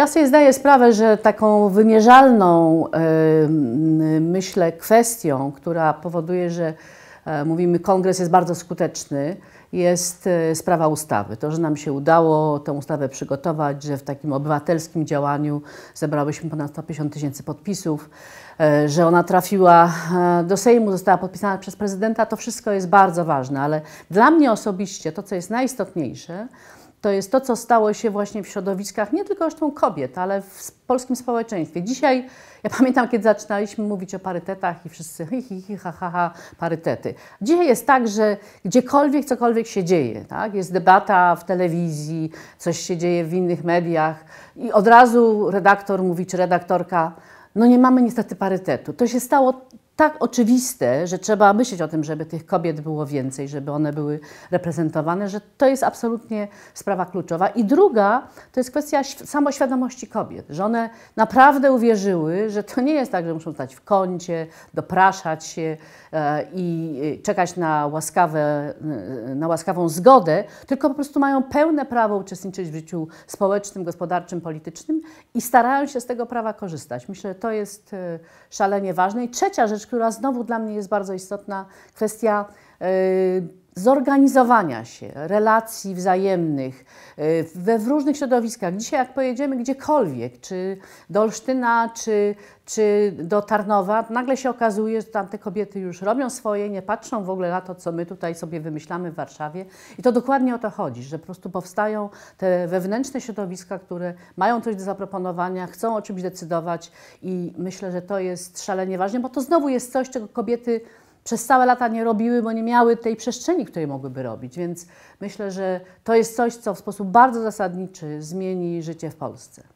Ja sobie zdaję sprawę, że taką wymierzalną, myślę, kwestią, która powoduje, że e, mówimy, kongres jest bardzo skuteczny, jest e, sprawa ustawy. To, że nam się udało tę ustawę przygotować, że w takim obywatelskim działaniu zebrałyśmy ponad 150 tysięcy podpisów, e, że ona trafiła do Sejmu, została podpisana przez prezydenta, to wszystko jest bardzo ważne, ale dla mnie osobiście to, co jest najistotniejsze, to jest to, co stało się właśnie w środowiskach, nie tylko zresztą kobiet, ale w polskim społeczeństwie. Dzisiaj, ja pamiętam, kiedy zaczynaliśmy mówić o parytetach i wszyscy hi, hi, hi, ha, ha, ha, parytety. Dzisiaj jest tak, że gdziekolwiek, cokolwiek się dzieje, tak? jest debata w telewizji, coś się dzieje w innych mediach i od razu redaktor mówi, czy redaktorka, no nie mamy niestety parytetu. To się stało tak oczywiste, że trzeba myśleć o tym, żeby tych kobiet było więcej, żeby one były reprezentowane, że to jest absolutnie sprawa kluczowa. I druga to jest kwestia samoświadomości kobiet, że one naprawdę uwierzyły, że to nie jest tak, że muszą stać w kącie, dopraszać się e, i e, czekać na, łaskawe, e, na łaskawą zgodę, tylko po prostu mają pełne prawo uczestniczyć w życiu społecznym, gospodarczym, politycznym i starają się z tego prawa korzystać. Myślę, że to jest szalenie ważne. I trzecia rzecz, która znowu dla mnie jest bardzo istotna, kwestia y, zorganizowania się, relacji wzajemnych e, we w różnych środowiskach. Dzisiaj jak pojedziemy gdziekolwiek, czy do Olsztyna, czy, czy do Tarnowa, nagle się okazuje, że tamte te kobiety już robią swoje, nie patrzą w ogóle na to, co my tutaj sobie wymyślamy w Warszawie. I to dokładnie o to chodzi, że po prostu powstają te wewnętrzne środowiska, które mają coś do zaproponowania, chcą o czymś decydować i myślę, że to jest szalenie ważne, bo to znowu jest coś, czego kobiety przez całe lata nie robiły, bo nie miały tej przestrzeni, której mogłyby robić. Więc myślę, że to jest coś, co w sposób bardzo zasadniczy zmieni życie w Polsce.